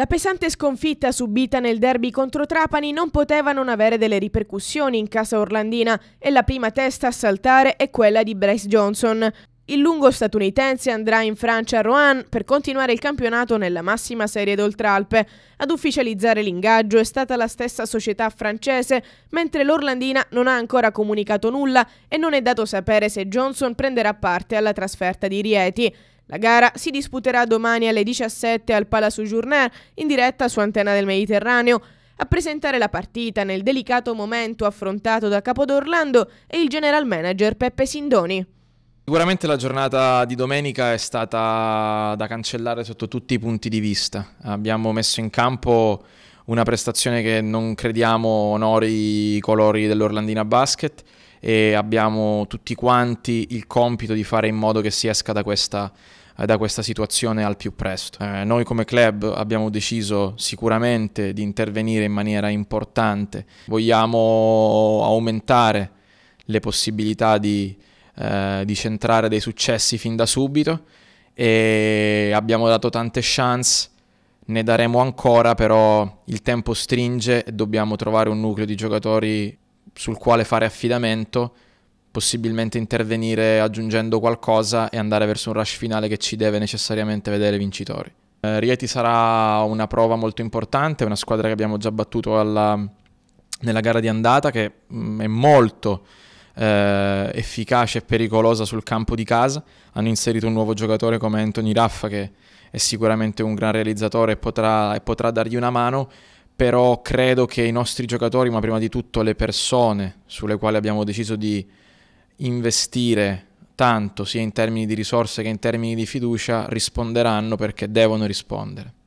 La pesante sconfitta subita nel derby contro Trapani non poteva non avere delle ripercussioni in casa orlandina e la prima testa a saltare è quella di Bryce Johnson. Il lungo statunitense andrà in Francia a Rouen per continuare il campionato nella massima serie d'Oltralpe. Ad ufficializzare l'ingaggio è stata la stessa società francese, mentre l'Orlandina non ha ancora comunicato nulla e non è dato sapere se Johnson prenderà parte alla trasferta di Rieti. La gara si disputerà domani alle 17 al Palazzo Journal, in diretta su Antena del Mediterraneo. A presentare la partita nel delicato momento affrontato da Capodorlando è il general manager Peppe Sindoni. Sicuramente la giornata di domenica è stata da cancellare sotto tutti i punti di vista. Abbiamo messo in campo una prestazione che non crediamo onori i colori dell'Orlandina Basket e abbiamo tutti quanti il compito di fare in modo che si esca da questa eh, da questa situazione al più presto. Eh, noi come club abbiamo deciso sicuramente di intervenire in maniera importante, vogliamo aumentare le possibilità di, eh, di centrare dei successi fin da subito e abbiamo dato tante chance ne daremo ancora, però il tempo stringe e dobbiamo trovare un nucleo di giocatori sul quale fare affidamento possibilmente intervenire aggiungendo qualcosa e andare verso un rush finale che ci deve necessariamente vedere vincitori. Eh, Rieti sarà una prova molto importante, una squadra che abbiamo già battuto alla, nella gara di andata che mh, mm, è molto eh, efficace e pericolosa sul campo di casa. Hanno inserito un nuovo giocatore come Anthony Raffa che è sicuramente un gran realizzatore e potrà, e potrà dargli una mano però credo che i nostri giocatori, ma prima di tutto le persone sulle quali abbiamo deciso di investire tanto sia in termini di risorse che in termini di fiducia risponderanno perché devono rispondere.